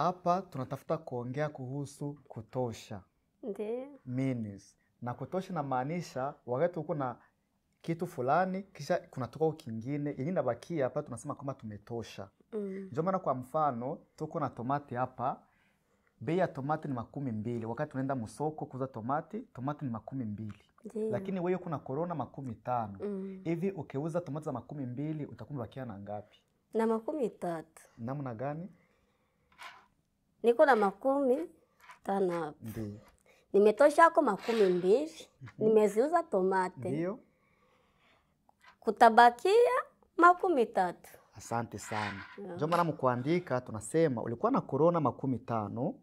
Hapa tunatafuta kuongea kuhusu kutosha. Means. Na kutosha inamaanisha wakati huko na kitu fulani kisha kunatoka kingine yenye inabakia hapa tunasema kwamba tumetosha. Mm. Ndio maana kwa mfano tuko na tomati hapa. Bei ya tomati ni makumi mbili. Wakati unaenda msoko kuuza tomati, tomati ni makumi mbili. Ndiyo. Lakini wewe kuna korona makumi tano. Mm. Hivi mm. Ukiuza tomati za makumi mbili utakuwa umebakia na ngapi? Na makumi tatu. Namna gani? niko na makumi tano nimetosha ako makumi mbili mhm. nimeziuza tomate, ndio kutabakia makumi tatu. Asante sana. Ndio maana mkuandika tunasema ulikuwa na korona makumi tano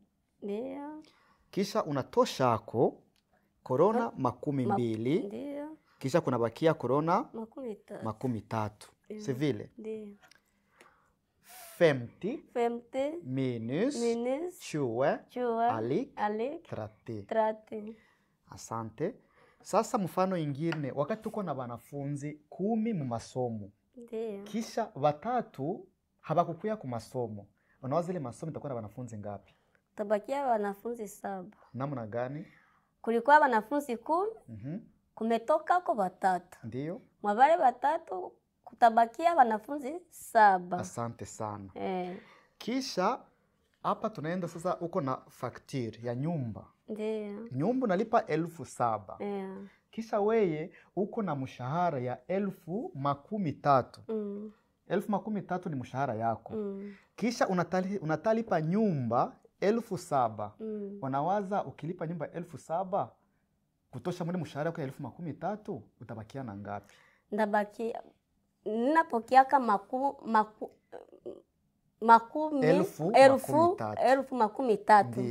ndio, kisha unatoshako korona makumi mbili ndio, kisha kunabakia korona makumi tatu, makumi tatu. si Ndio femti femti minus minus chua chua alik alik trati trati. Asante. Sasa mfano ingine, wakati tuko na wanafunzi kumi mu masomo kisha watatu habakukuya ku masomo, unawa zile masomo itakuwa na wanafunzi ngapi? Tabakia wanafunzi saba. Namna gani? Kulikuwa wanafunzi kumi mm -hmm. kumetokako watatu, ndio mwabale watatu tutabakia wanafunzi saba. Asante sana e. Kisha hapa tunaenda sasa, huko na faktiri ya nyumba ndio nyumba unalipa elfu saba e. Kisha weye uko na mshahara ya elfu makumi tatu mm. elfu makumi tatu ni mshahara yako mm. Kisha unatali, unatalipa nyumba elfu saba mm. Wanawaza ukilipa nyumba elfu saba kutosha mwene mshahara yako ya elfu makumi tatu utabakia na ngapi? ndabakia nnapokeaka maku, maku, makumi elfu, elfu, elfu makumi tatu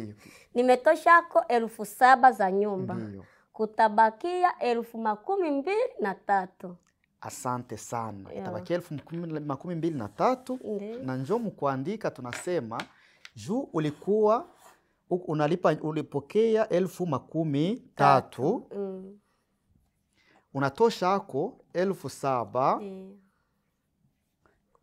nimetoshako elfu saba za nyumba Ndiyo. kutabakia elfu makumi mbili na tatu asante sana yeah. itabakia elfu makumi mbili na tatu Ndiyo. na njo mkuandika tunasema juu ulikuwa unalipa ulipokea elfu makumi tatu, tatu. Mm. unatosha ako elfu saba Ndiyo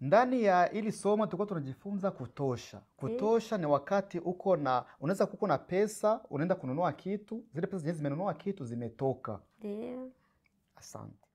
Ndani ya hili somo tulikuwa tunajifunza kutosha. Eh. Kutosha mm. ni wakati uko na unaweza kuko na pesa unaenda kununua kitu, zile pesa zenyewe zimenunua kitu zimetoka. Ndio. Asante.